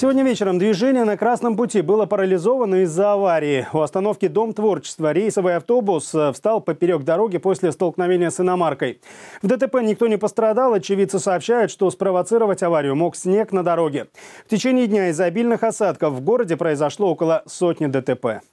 Сегодня вечером движение на Красном пути было парализовано из-за аварии. У остановки Дом творчества рейсовый автобус э, встал поперек дороги после столкновения с иномаркой. В ДТП никто не пострадал. Очевидцы сообщают, что спровоцировать аварию мог снег на дороге. В течение дня из-за обильных осадков в городе произошло около сотни ДТП.